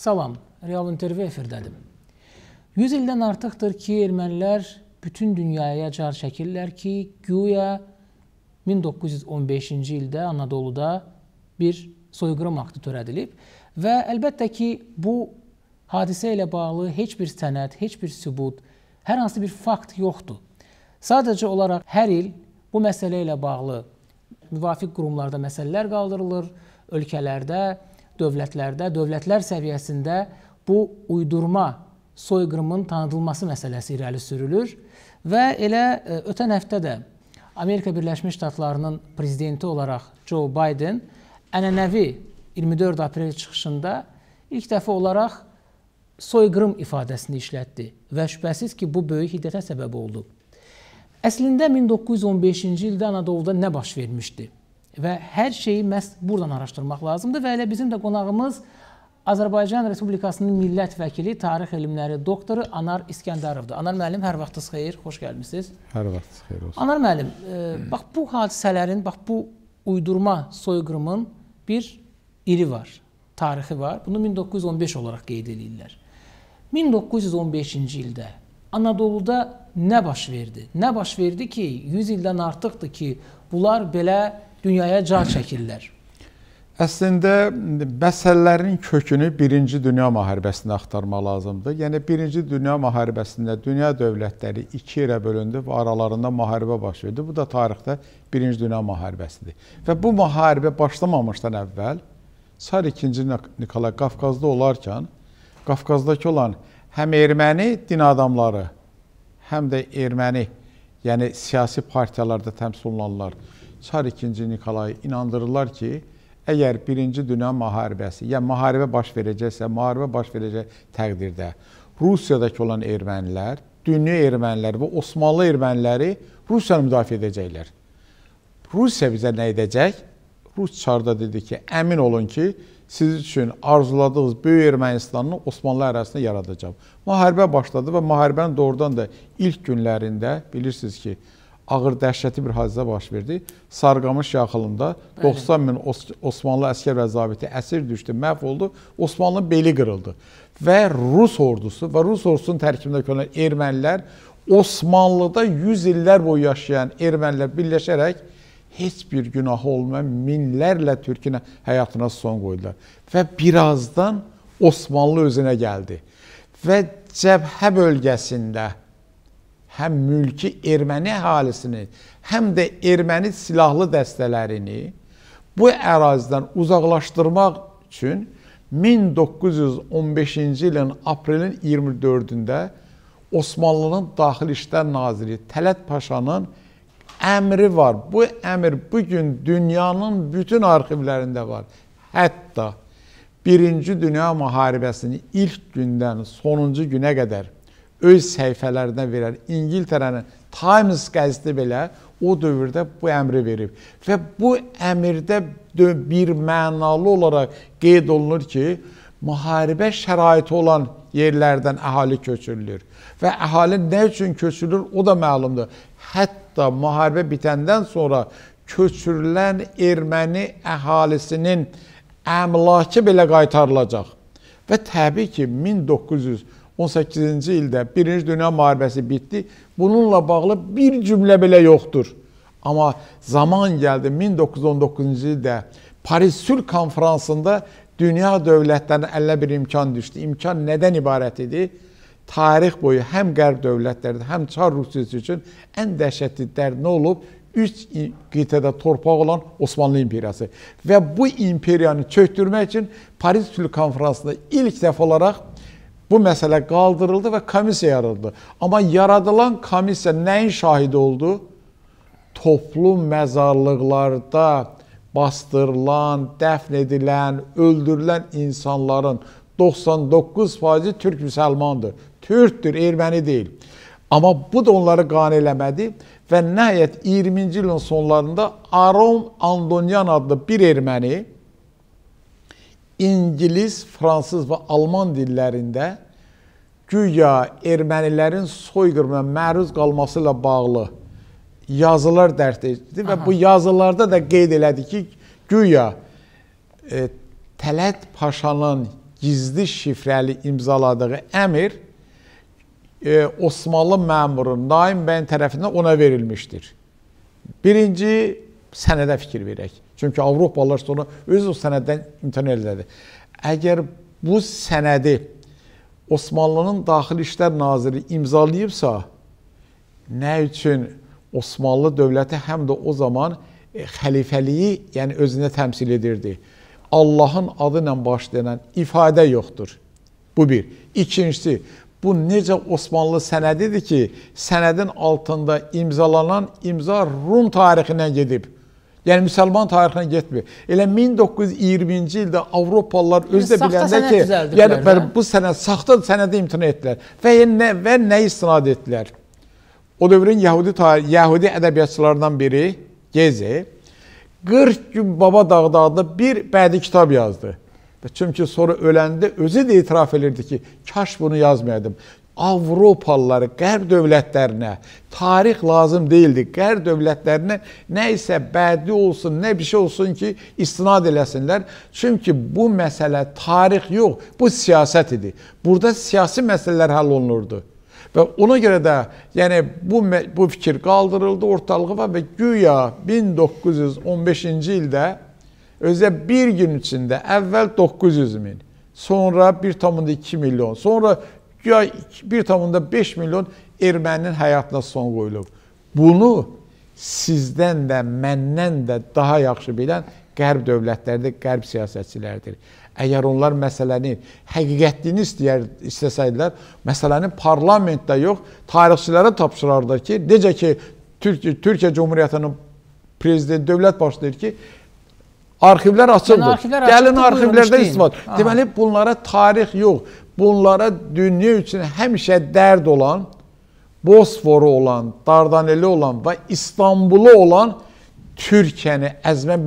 Salam, Real İntervyu efirdədir. 100 ildən artıqdır ki, ermənilər bütün dünyaya car çəkirlər ki, güya 1915-ci ildə Anadoluda bir soyqırım aktı törədilib və əlbəttə ki, bu hadisə ilə bağlı heç bir sənəd, heç bir sübut, hər hansı bir fakt yoxdur. Sadəcə olaraq hər il bu məsələ ilə bağlı müvafiq qurumlarda məsələlər qaldırılır, ölkələrdə dövlətlərdə, dövlətlər səviyyəsində bu uydurma soyqırımın tanıdılması məsələsi irəli sürülür və elə e, ötən həftə də Amerika Birləşmiş Ştatlarının prezidenti olaraq Joe Biden ənənəvi 24 aprel çıxışında ilk dəfə olaraq soyqırım ifadəsini işlətdi və şübhəsiz ki, bu böyük hiddətə səbəb oldu. Əslində 1915-ci ildə Anadoluda nə baş vermişdi? Və hər şeyi məhz buradan araşdırmaq lazımdır və elə bizim də qonağımız Azərbaycan Respublikasının millət vəkili, tarix elmləri doktoru Anar İskəndərovdur. Anar müəllim, hər vaxtınız xeyir, xoş gəlmisiniz. Hər vaxtınız xeyir olsun. Anar müəllim, e, bax bu hadisələrin, bax bu uydurma soyqırımın bir iri var, tarixi var. Bunu 1915 olaraq qeyd edirlər. 1915-ci ildə Anadoluda nə baş verdi? Nə baş verdi ki, 100 ildən artıqdır ki, bunlar belə dünyaya car çəkirlər. Əslində məsələlərin kökünü 1-ci Dünya müharibəsində axtarmaq lazımdır. Yəni 1-ci Dünya müharibəsində dünya dövlətləri iki yerə bölündü və aralarında müharibə baş verdi. Bu da tarixdə 1-ci Dünya müharibəsidir. Və bu müharibə başlamamışdan əvvəl Sar 2-ci Nikolay Qafqazda olarkən Qafqazdakı olan həm erməni din adamları, həm də erməni, yəni siyasi partiyalarda təmsil olunanlar Çar II Nikolayı inandırırlar ki, əgər birinci dünya müharibəsi, ya yəni müharibə baş verəcəksə, müharibə baş verəcək təqdirdə Rusiyadakı olan ermənilər, dünya erməniləri və Osmanlı erməniləri Rusiyanı müdafiə edəcəklər. Rusiya bizə nə edəcək? Rus çarda dedi ki, əmin olun ki, siz üçün arzuladığınız böyük Ermənistanını Osmanlı ərazisində yaradacağam. Müharibə başladı və müharibənin doğrudan da ilk günlərində bilirsiniz ki, ağır dəhşəti bir hadisə baş verdi. Sarqamış yaxınlığında 90 min Osmanlı əskər və zabiti əsir düşdü, məhv oldu. Osmanlı beli qırıldı. Və Rus ordusu və Rus ordusunun tərkibində olan ermənilər Osmanlıda 100 illər boyu yaşayan ermənilər birləşərək heç bir günahı olmayan minlərlə türkün həyatına son qoydular. Və birazdan Osmanlı özünə gəldi. Və cəbhə bölgəsində həm mülki erməni əhalisini, həm də erməni silahlı dəstələrini bu ərazidən uzaqlaşdırmaq üçün 1915-ci ilin aprelin 24-də Osmanlının Daxili İşlər Naziri Tələt Paşanın əmri var. Bu əmr bu gün dünyanın bütün arxivlərində var. Hətta 1-ci Dünya müharibəsinin ilk gündən sonuncu günə qədər öz səhifələrinə verən İngiltərənin Times qəzeti belə o dövrdə bu əmri verib. Və bu əmrdə bir mənalı olaraq qeyd olunur ki, müharibə şəraiti olan yerlərdən əhali köçürülür. Və əhali nə üçün köçürülür o da məlumdur. Hətta müharibə bitəndən sonra köçürülən erməni əhalisinin əmlakı belə qaytarılacaq. Və təbii ki, 1900 18-ci ildə Birinci Dünya müharibəsi bitdi. Bununla bağlı bir cümlə belə yoxdur. Amma zaman gəldi 1919-cu ildə Paris Sülh Konfransında dünya dövlətlərinin ələ bir imkan düşdü. İmkan nədən ibarət idi? Tarix boyu həm qərb dövlətlərində, həm Çar Rusiyası üçün ən dəhşətli dərd nə olub? Üç qitədə torpaq olan Osmanlı İmperiyası. Və bu imperiyanı çöktürmək üçün Paris Sülh Konfransında ilk dəfə olaraq Bu məsələ qaldırıldı və komissiya yaradıldı. Amma yaradılan komissiya nəyin şahidi oldu? Toplu məzarlıqlarda bastırılan, dəfn edilən, öldürülən insanların 99%-i türk müsəlmandır. Türkdür, erməni deyil. Amma bu da onları qan eləmədi və nəhayət 20-ci ilin sonlarında Arom Andonyan adlı bir erməni İngilis, fransız və alman dillərində güya ermənilərin soyqırımına məruz qalması ilə bağlı yazılar dərd etdi və Aha. bu yazılarda da qeyd elədi ki, güya e, Tələt Paşanın gizli şifrəli imzaladığı əmir e, Osmanlı məmuru Naim bəyin tərəfindən ona verilmişdir. Birinci sənədə fikir verək. Çünki Avropalılar sonra öz o sənəddən imtina elədi. Əgər bu sənədi Osmanlının Daxili İşlər Naziri imzalayıbsa, nə üçün Osmanlı dövləti həm də o zaman e, xəlifəliyi, yəni özünə təmsil edirdi. Allahın adı ilə başlayan ifadə yoxdur. Bu bir. İkincisi, bu necə Osmanlı sənədidir ki, sənədin altında imzalanan imza Rum tarixindən gedib. Yəni müsəlman tarixinə getmir. Elə 1920-ci ildə Avropalılar yəni, özü də biləndə ki, yəni hə? bu sənəd saxta sənədi imtina etdilər və nə və nəyi istinad etdilər? O dövrün Yahudi Yahudi ədəbiyyatçılarından biri Gezi 40 gün Baba Dağda adlı bir bədii kitab yazdı. Çünki sonra öləndə özü də etiraf edirdi ki, kaş bunu yazmayaydım. Avropalıları, qərb dövlətlərinə tarix lazım deyildi. Qərb dövlətlərinə nə isə bədi olsun, nə bir şey olsun ki, istinad eləsinlər. Çünki bu məsələ tarix yox, bu siyasət idi. Burada siyasi məsələlər həll olunurdu. Və ona görə də, yəni bu bu fikir qaldırıldı ortalığa və güya 1915-ci ildə özə bir gün içində əvvəl 900 min, sonra 1.2 milyon, sonra Güya 1,5 milyon erməninin həyatına son qoyulub. Bunu sizdən də, məndən də daha yaxşı bilən qərb dövlətlərdir, qərb siyasətçilərdir. Əgər onlar məsələni həqiqətliyini istəyər, istəsəydilər, məsələni parlamentdə yox, tarixçilərə tapşırardılar ki, necə ki Türk Türkiyə Cumhuriyyətinin prezidenti dövlət başlayır ki, arxivlər açıldı. Gəlin arxivlərdən istifadə. Deməli bunlara tarix yox, bunlara dünya üçün həmişə dərd olan, Bosforu olan, Dardaneli olan və İstanbulu olan Türkiyəni əzmə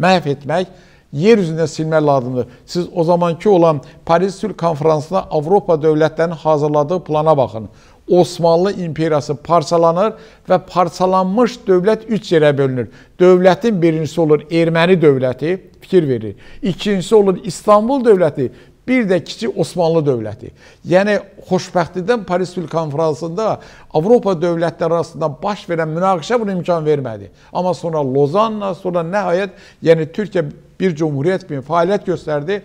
məhv etmək, yer üzündə silmək lazımdır. Siz o zamanki olan Paris Sülh Konferansına Avropa dövlətlərinin hazırladığı plana baxın. Osmanlı imperiyası parçalanır və parçalanmış dövlət üç yerə bölünür. Dövlətin birincisi olur Erməni dövləti, fikir verir. İkincisi olur İstanbul dövləti, bir də kiçik Osmanlı dövləti. Yəni xoşbəxtlikdən Paris Sülh konfransında Avropa dövlətləri arasında baş verən münaqişə buna imkan vermədi. Amma sonra Lozanna, sonra nəhayət yəni Türkiyə bir cümhuriyyət kimi fəaliyyət göstərdi.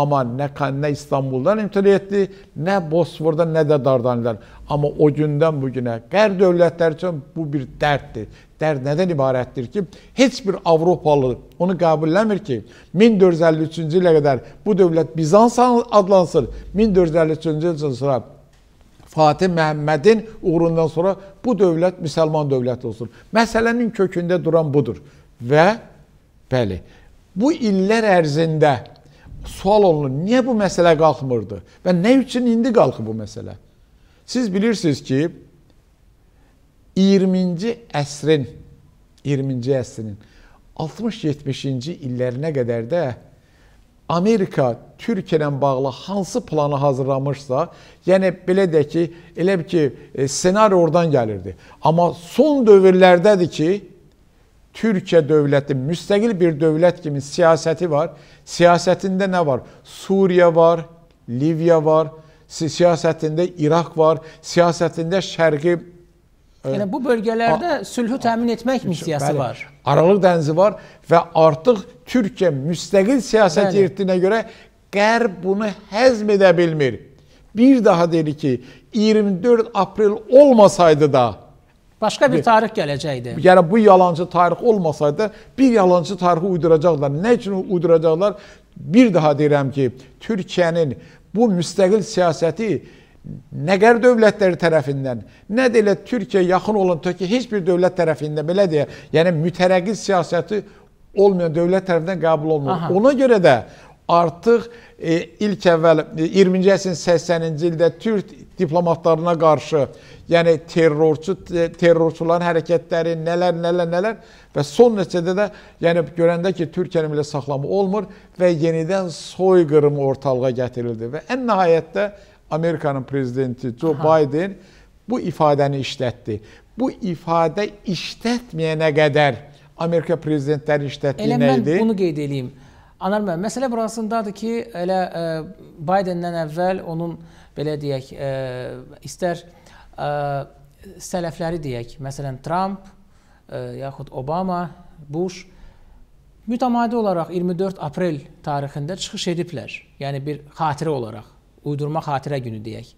Amma nə, nə İstanbuldan imtina etdi, nə Bosfordan, nə də Dardanildən. Amma o gündən bu günə qər dövlətləri üçün bu bir dərddir dərdlər nədən ibarətdir ki, heç bir Avropalı onu qəbulləmir ki, 1453-cü ilə qədər bu dövlət Bizans adlansın. 1453-cü ildən sonra Fatih Məhəmmədin uğrundan sonra bu dövlət müsəlman dövləti olsun. Məsələnin kökündə duran budur. Və bəli, bu illər ərzində sual olunur, niyə bu məsələ qalxmırdı və nə üçün indi qalxıb bu məsələ? Siz bilirsiniz ki, 20-ci əsrin 20-ci əsrin 60-70-ci illərinə qədər də Amerika Türkiyə ilə bağlı hansı planı hazırlamışsa, yəni belə deyək ki, elə bir ki, e, ssenari oradan gəlirdi. Amma son dövrlərdədir ki, Türkiyə dövləti müstəqil bir dövlət kimi siyasəti var. Siyasətində nə var? Suriya var, Liviya var, siyasətində İraq var, siyasətində Şərqi Yəni bu bölgələrdə sülhü təmin etmək missiyası bəli, var. Aralıq dənizi var və artıq Türkiyə müstəqil siyasət yeritinə görə Qərb bunu həzm edə bilmir. Bir daha dedi ki, 24 aprel olmasaydı da Başqa bir tarix gələcəkdi. Yəni bu yalancı tarix olmasaydı, bir yalancı tarixi uyduracaqlar. Nə üçün uyduracaqlar? Bir daha deyirəm ki, Türkiyənin bu müstəqil siyasəti nə qərb dövlətləri tərəfindən, nə də elə Türkiyə yaxın olan Türkiyə heç bir dövlət tərəfindən belə deyə, yəni mütərəqqi siyasəti olmayan dövlət tərəfindən qəbul olunur. Ona görə də artıq e, ilk əvvəl 20-ci e, əsrin 80-ci ildə türk diplomatlarına qarşı, yəni terrorçu terrorçuların hərəkətləri, nələr, nələr, nələr və son nəticədə də yəni görəndə ki, Türkiyənin belə saxlamı olmur və yenidən soyqırımı ortalığa gətirildi və ən nəhayətdə Amerikanın prezidenti Joe Aha. Biden bu ifadəni işlətdi. Bu ifadə işlətməyənə qədər Amerika prezidentləri işlətdiyi nə idi? Elə mən bunu qeyd edeyim. Anar müəllim, məsələ burasındadır ki, elə ə, e, Bidendən əvvəl onun belə deyək, ə, e, istər ə, e, sələfləri deyək, məsələn Trump ə, yaxud Obama, Bush mütəmadi olaraq 24 aprel tarixində çıxış ediblər. Yəni bir xatirə olaraq uydurma xatirə günü deyək.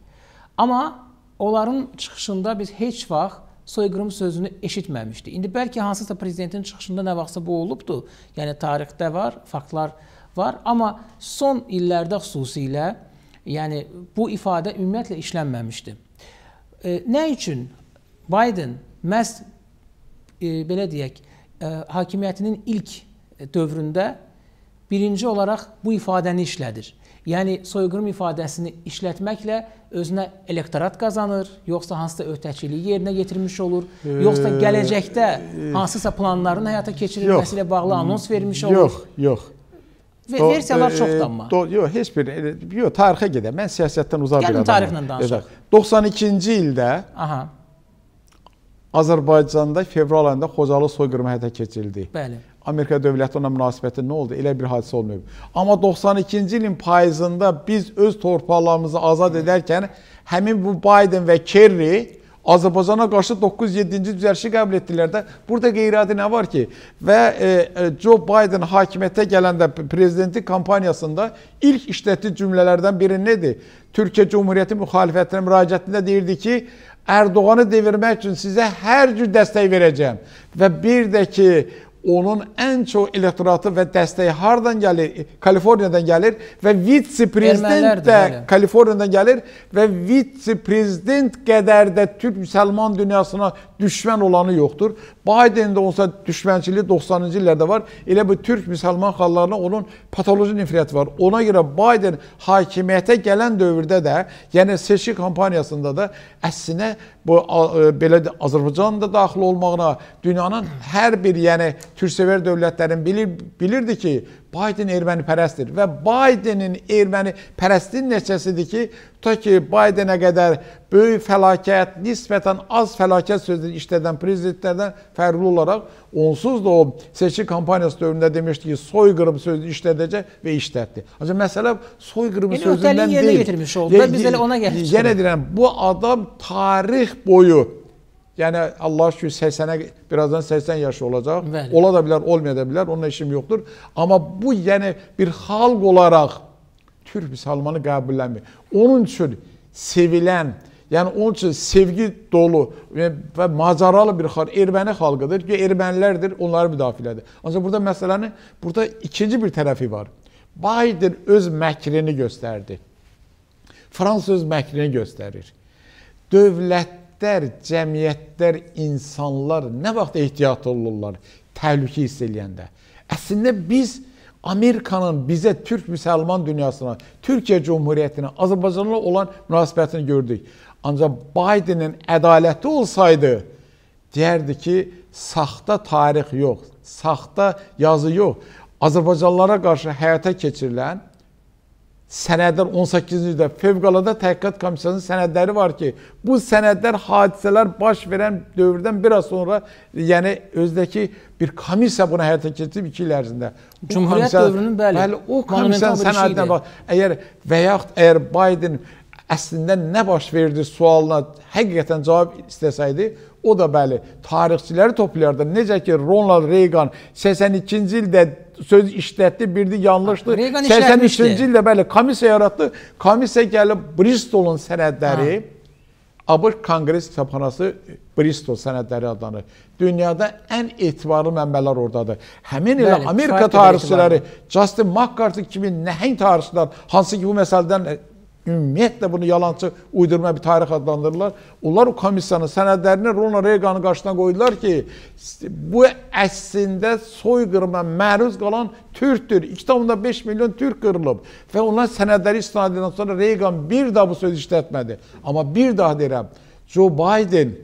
Amma onların çıxışında biz heç vaxt soyqırım sözünü eşitməmişdik. İndi bəlkə hansısa prezidentin çıxışında nə vaxtsa bu olubdu. Yəni tarixdə var, faktlar var, amma son illərdə xüsusilə yəni bu ifadə ümumiyyətlə işlənməmişdi. E, nə üçün Biden məhz e, belə deyək, e, hakimiyyətinin ilk dövründə birinci olaraq bu ifadəni işlədir? Yəni soyqırım ifadəsini işlətməklə özünə elektorat qazanır, yoxsa hansısa öhdəçiliyi yerinə yetirmiş olur, yoxsa gələcəkdə e, hansısa planların həyata keçirilməsi ilə bağlı anons vermiş olur. Yox, yox. Ve do, versiyalar e, çoxdanmı? Yox, heç bir e, yox, tarixə gedək. Mən siyasətdən uzaq Gəlin bir adamam. Gəlin tarixlə danışaq. 92-ci ildə Aha. Azərbaycanda fevral ayında Xocalı soyqırımı həyata keçirildi. Bəli. Amerika dövləti ona münasibəti nə oldu? Elə bir hadisə olmayıb. Amma 92-ci ilin payızında biz öz torpaqlarımızı azad edərkən həmin bu Biden və Kerry Azərbaycana qarşı 9-7-ci düzəlişi qəbul etdilər də. Burada qeyri-adi nə var ki? Və e, e Joe Biden hakimiyyətə gələndə prezidenti kampaniyasında ilk işlətdiyi cümlələrdən biri nədir? Türkiyə Cumhuriyyəti müxalifətinə müraciətində deyirdi ki, Erdoğanı devirmək üçün sizə hər cür dəstək verəcəm. Və bir də ki, onun ən çox elektoratı və dəstəyi hardan gəlir? E, Kaliforniyadan gəlir və vitse-prezident də hələ. Kaliforniyadan gəlir və vitse-prezident qədər də türk müsəlman dünyasına düşmən olanı yoxdur. Biden-də olsa düşmənçiliyi 90-cı illərdə var. Elə bu türk müsəlman xallarına onun patoloji nifrəti var. Ona görə Biden hakimiyyətə gələn dövrdə də, yəni seçki kampaniyasında da əslinə bu e, belə Azərbaycan da daxil olmağına, dünyanın hər bir yəni türksevər dövlətlərin bilir, bilirdi ki, Biden erməni pərəstdir və Bidenin erməni pərəstliyin nəticəsidir ki, tutaq ki, Bidenə qədər böyük fəlakət, nisbətən az fəlakət sözünü işlədən prezidentlərdən fərqli olaraq onsuz da o seçki kampaniyası dövründə demişdi ki, soyqırım sözünü işlədəcək və işlətdi. Ancaq məsələ soyqırım yəni, sözündən deyil. Yəni öhdəliyi yerinə getirmiş oldu. Biz elə ona gəldik. Yenə deyirəm, bu adam tarix boyu Yəni Allah şükür 80-ə birazdan 80 yaşı olacaq. Bəli. Ola da bilər, olmaya da bilər. Onunla işim yoxdur. Amma bu yəni bir xalq olaraq Türk müsəlmanı qəbulənmir. Onun üçün sevilən, yəni onun üçün sevgi dolu və macəralı bir xalq, erməni xalqıdır ki, ermənilərdir, onları müdafiədir. Ancaq burada məsələnin burada ikinci bir tərəfi var. Biden öz məkrini göstərdi. Fransa öz məkrini göstərir. Dövlət cəmiyyətlər, cəmiyyətlər, insanlar nə vaxt ehtiyat olurlar təhlükə hiss eləyəndə? Əslində biz Amerikanın bizə türk müsəlman dünyasına, Türkiyə Cumhuriyyətinə, Azərbaycanla olan münasibətini gördük. Ancaq Bidenin ədaləti olsaydı, deyərdi ki, saxta tarix yox, saxta yazı yox. Azərbaycanlara qarşı həyata keçirilən sənədlər 18-ci ildə Fövqəladə Təhqiqat Komissiyasının sənədləri var ki, bu sənədlər hadisələr baş verən dövrdən bir az sonra, yəni özdəki bir komissiya bunu həyata keçirib 2 il ərzində. Cümhuriyyət dövrünün bəli. Bəli, o komissiyanın sənədinə bax. Əgər və yaxud əgər Biden əslində nə baş verdi sualına həqiqətən cavab istəsəydi, O da bəli, tarixçiləri toplayardı. Necə ki Ronald Reagan 82-ci ildə söz işlətdi, birdi yanlışdı. 83-cü ildə bəli komissiya yaratdı. Komissiya gəlib Bristolun sənədləri ha. ABŞ Konqres kitabxanası Bristol sənədləri adlanır. Dünyada ən etibarlı mənbələr oradadır. Həmin elə Amerika tarixçiləri Justin McCarthy kimi nəhəng tarixçilər hansı ki bu məsələdən ümumiyyətlə bunu yalançı uydurma bir tarix adlandırırlar. Onlar o komissiyanın sənədlərini Ronald Reagan'ın qarşısına qoydular ki, bu əslində soyqırıma məruz qalan Türkdür. 2,5 milyon Türk qırılıb və onların sənədləri istinad ediləndən sonra Reagan bir daha bu sözü işlətmədi. Amma bir daha deyirəm, Joe Biden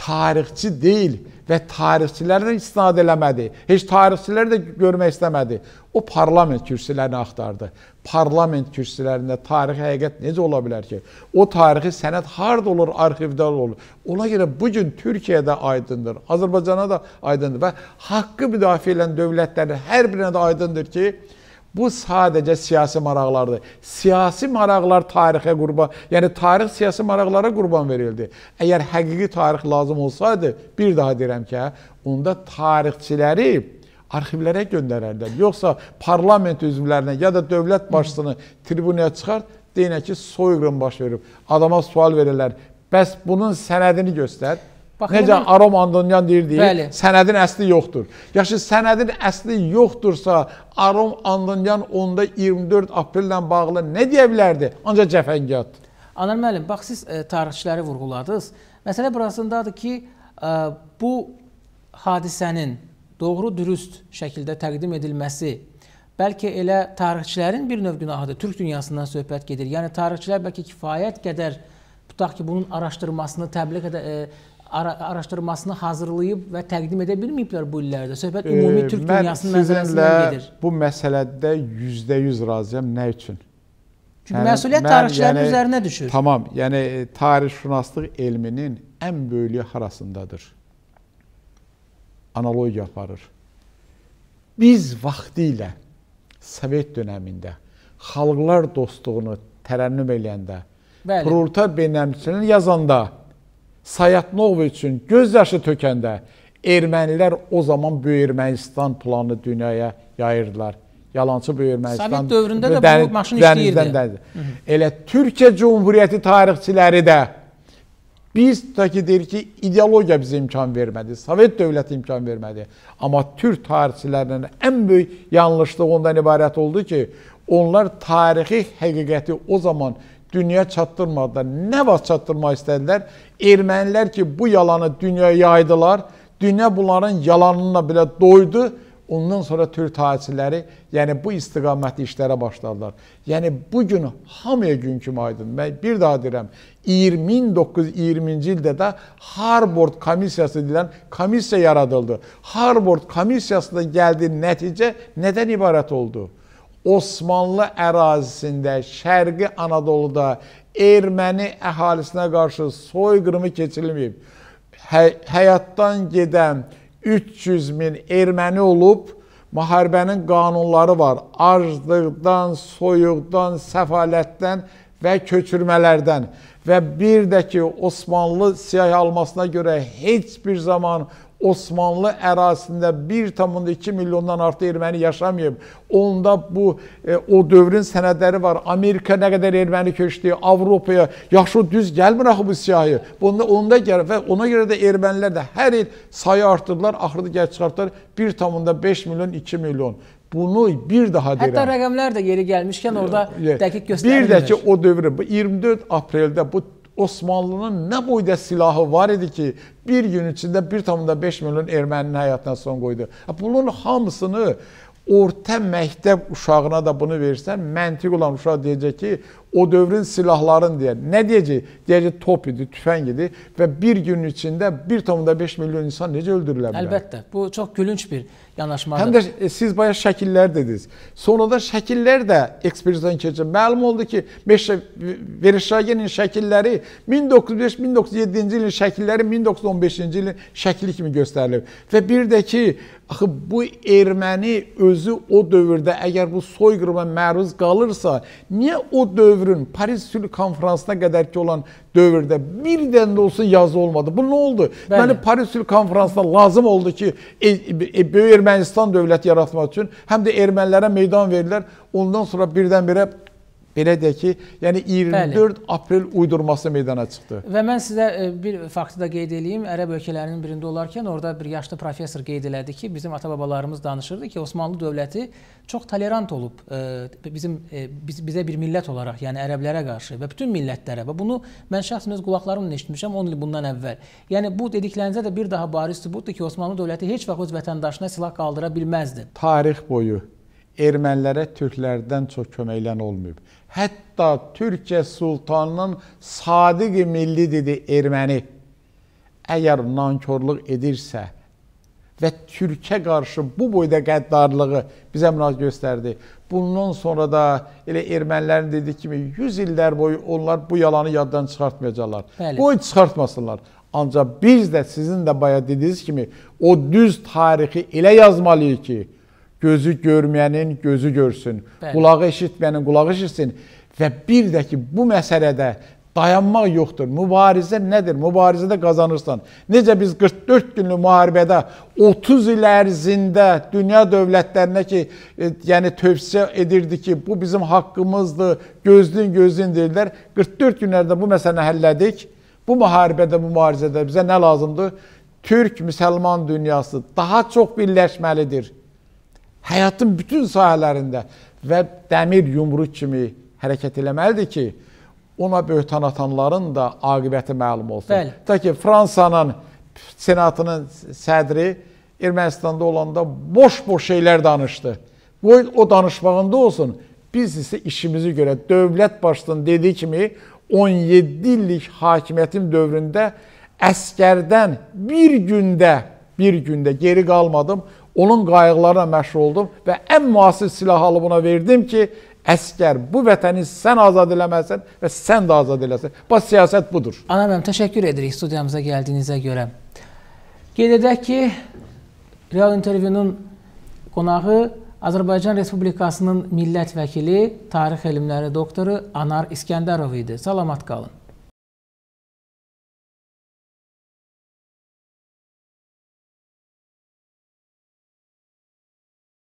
tarixçi deyil və tarixçilərə istinad eləmədi. Heç tarixçilər də görmək istəmədi. O parlament kürsülərini axtardı. Parlament kürsülərində tarixi həqiqət necə ola bilər ki? O tarixi sənəd harda olur, arxivdə olur. Ona görə bu gün Türkiyədə aydındır, Azərbaycana da aydındır və haqqı müdafiə edən dövlətlərin hər birinə də aydındır ki, Bu sadəcə siyasi maraqlardır. Siyasi maraqlar tarixə qurban, yəni tarix siyasi maraqlara qurban verildi. Əgər həqiqi tarix lazım olsaydı, bir daha deyirəm ki, onda tarixçiləri arxivlərə göndərərdilər. Yoxsa parlament üzvlərinə ya da dövlət başçısını tribunaya çıxart, deyinə ki, soyqırım baş verib. Adama sual verirlər. Bəs bunun sənədini göstər. Bax, Necə hemen... Arom Andonyan deyirdi, Bəli. sənədin əsli yoxdur. Yaxşı, sənədin əsli yoxdursa, Arom Andonyan onda 24 aprellə bağlı nə deyə bilərdi? Ancaq cəfəngiyat. Anar müəllim, bax siz e, tarixçiləri vurğuladınız. Məsələ burasındadır ki, e, bu hadisənin doğru-dürüst şəkildə təqdim edilməsi bəlkə elə tarixçilərin bir növ günahıdır. Türk dünyasından söhbət gedir. Yəni tarixçilər bəlkə kifayət qədər tutaq ki, bunun araşdırmasını təbliğ edə e, ara araşdırmasını hazırlayıb və təqdim edə bilməyiblər bu illərdə. Söhbət ümumi türk e, dünyasının mənzərəsindən gedir. Bu məsələdə 100% razıyam. Nə üçün? Çünki yəni, məsuliyyət tarixçilərin yəni, üzərinə düşür. Tamam. Yəni e, tarixşünaslıq elminin ən böyüyü harasındadır? Analogiya aparır. Biz vaxtı ilə Sovet dövründə xalqlar dostluğunu tərənnüm edəndə, Proltar beynəlmilərini yazanda Sayatnova üçün gözyaşı tökəndə ermənilər o zaman Böyük Ermənistan planını dünyaya yayırdılar. Yalançı Böyük Ermənistan. Sovet dövründə də bu maşın işləyirdi. Elə Türkiyə Cumhuriyyəti tarixçiləri də biz tutaq ki, deyir ki, ideologiya bizə imkan vermədi, Sovet dövləti imkan vermədi. Amma Türk tarixçilərinin ən böyük yanlışlığı ondan ibarət oldu ki, onlar tarixi həqiqəti o zaman dünyaya çatdırmadılar. Nə vaxt çatdırmaq istədilər? Ermənilər ki, bu yalanı dünyaya yaydılar. Dünya bunların yalanına belə doydu. Ondan sonra Türk tarixçiləri, yəni bu istiqamətli işlərə başladılar. Yəni bu gün hamıya gün kimi aydın. Mən bir daha deyirəm, 1920-ci ildə də Harvard komissiyası deyilən komissiya yaradıldı. Harvard komissiyasında gəldiyi nəticə nədən ibarət oldu? Osmanlı ərazisində, Şərqi Anadoluda erməni əhalisinə qarşı soyqırımı keçirilməyib. Hə həyatdan gedən 300 min erməni olub, müharibənin qanunları var. Aclıqdan, soyuqdan, səfalətdən və köçürmələrdən və bir də ki, Osmanlı siyah almasına görə heç bir zaman Osmanlı ərazisində 1,2 milyondan artıq erməni yaşamayıb. Onda bu e, o dövrün sənədləri var. Amerika nə qədər erməni köçdü, Avropaya. Yaxşı düz gəlmir axı bu siyahı. Bunda onda gəlir və ona görə də ermənilər də hər il sayı artırdılar, axırda gəl çıxartdılar 1,5 milyon, 2 milyon. Bunu bir daha deyirəm. Hətta rəqəmlər də yeri gəlmişkən orada dəqiq göstərilmir. Bir də ki, o dövrü 24 apreldə bu Osmanlının nə boyda silahı var idi ki, bir gün içində 1,5 milyon erməninin həyatına son qoydu. Bunun hamısını orta məktəb uşağına da bunu versən, məntiq olan uşaq deyəcək ki, o dövrün silahların deyər. Nə deyəcək? Deyəcək top idi, tüfəng idi və bir gün içində 1,5 milyon insan necə öldürülə bilər? Əlbəttə, bu çox gülünç bir yanaşmadır. Həm də siz bayaq şəkillər dediniz. Sonradan şəkillər də ekspertizdan keçir. Məlum oldu ki, Verişagenin şəkilləri 1905-1907-ci ilin şəkilləri 1915-ci ilin şəkli kimi göstərilib. Və bir də ki, Axı bu erməni özü o dövrdə əgər bu soyqırıma məruz qalırsa, niyə o dövrün Paris sülh konfransına qədər ki olan dövrdə bir dənə də olsa yazı olmadı? Bu nə oldu? Bəli. Deməli Paris sülh konfransına lazım oldu ki, e, e, böyük Ermənistan dövləti yaratmaq üçün həm də ermənilərə meydan verdilər. Ondan sonra birdən-birə belə deyək ki, yəni 24 Bəli. aprel uydurması meydana çıxdı. Və mən sizə e, bir faktı da qeyd eləyim. Ərəb ölkələrinin birində olarkən orada bir yaşlı professor qeyd elədi ki, bizim ata-babalarımız danışırdı ki, Osmanlı dövləti çox tolerant olub e, bizim e, biz, bizə bir millət olaraq, yəni ərəblərə qarşı və bütün millətlərə. Və bunu mən şəxsən öz qulaqlarımla eşitmişəm 10 il bundan əvvəl. Yəni bu dediklərinizə də bir daha bariz sübutdur ki, Osmanlı dövləti heç vaxt öz vətəndaşına silah qaldıra bilməzdi. Tarix boyu ermənilərə türklərdən çox köməklən olmayıb. Hətta Türkiyə sultanının sadiq milli dedi erməni əgər nankorluq edirsə və Türkə qarşı bu boyda qəddarlığı bizə müraciət göstərdi. Bundan sonra da elə ermənilərin dediyi kimi 100 illər boyu onlar bu yalanı yaddan çıxartmayacaqlar. Bəli. Qoy çıxartmasınlar. Ancaq biz də sizin də bayaq dediyiniz kimi o düz tarixi elə yazmalıyıq ki, Gözü görməyənin gözü görsün, Bəli. qulağı eşitməyənin qulağı eşitsin və bir də ki, bu məsələdə dayanmaq yoxdur. Mübarizə nədir? Mübarizədə qazanırsan. Necə biz 44 günlük müharibədə 30 il ərzində dünya dövlətlərinə ki, e, yəni tövsiyə edirdi ki, bu bizim haqqımızdır, gözlün gözlün deyirlər. 44 günlərdə bu məsələni həllədik. Bu müharibədə, bu mübarizədə bizə nə lazımdır? Türk müsəlman dünyası daha çox birləşməlidir həyatın bütün sahələrində və dəmir yumruq kimi hərəkət eləməlidir ki, ona böhtan atanların da aqibəti məlum olsun. Bəli. Ta ki, Fransanın senatının sədri Ermənistanda olanda boş-boş şeylər danışdı. Qoy o danışmağında olsun. Biz isə işimizi görə dövlət başlığının dediyi kimi 17 illik hakimiyyətin dövründə əskərdən bir gündə, bir gündə geri qalmadım onun qayıqlarına məşğul oldum və ən müasir silahı alıb ona verdim ki, əskər bu vətəni sən azad eləməlisən və sən də azad eləsən. Bax siyasət budur. Ana müəllim, təşəkkür edirik studiyamıza gəldiyinizə görə. Qeyd edək ki, Real intervyunun qonağı Azərbaycan Respublikasının millət vəkili, tarix elmləri doktoru Anar İskəndərov idi. Salamat qalın.